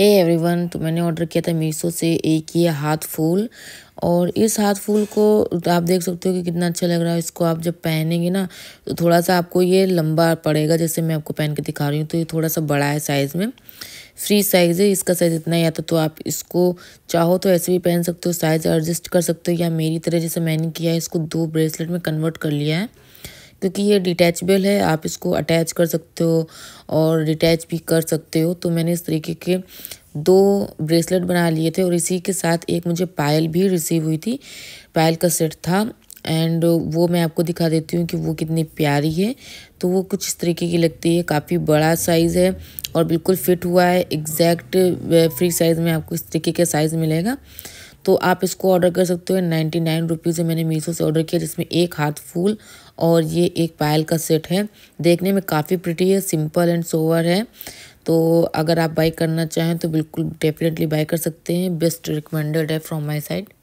hey everyone तो मैंने order किया था मीशो से एक ये हाथ फूल और इस हाथ फूल को आप देख सकते हो कि कितना अच्छा लग रहा है इसको आप जब पहनेंगे ना तो थोड़ा सा आपको ये लंबा पड़ेगा जैसे मैं आपको पहन के दिखा रही हूँ तो ये थोड़ा सा बड़ा है साइज़ में फ्री साइज़ है इसका साइज़ इतना ही आता तो आप इसको चाहो तो ऐसे भी पहन सकते हो साइज़ एडजस्ट कर सकते हो या मेरी तरह जैसे मैंने किया है इसको दो ब्रेसलेट में कन्वर्ट कर लिया है क्योंकि ये डिटैचबल है आप इसको अटैच कर सकते हो और डिटैच भी कर सकते हो तो मैंने इस तरीके के दो ब्रेसलेट बना लिए थे और इसी के साथ एक मुझे पायल भी रिसीव हुई थी पायल का सेट था एंड वो मैं आपको दिखा देती हूँ कि वो कितनी प्यारी है तो वो कुछ इस तरीके की लगती है काफ़ी बड़ा साइज़ है और बिल्कुल फिट हुआ है एग्जैक्ट फ्री साइज़ में आपको इस तरीके का साइज़ मिलेगा तो आप इसको ऑर्डर कर सकते हो नाइन्टी नाइन रुपीज़ से मैंने मीशो से ऑर्डर किया जिसमें एक हाथ फूल और ये एक पायल का सेट है देखने में काफ़ी प्रिटी है सिंपल एंड सोवर है तो अगर आप बाई करना चाहें तो बिल्कुल डेफिनेटली बाई कर सकते हैं बेस्ट रिकमेंडेड है फ्रॉम माई साइड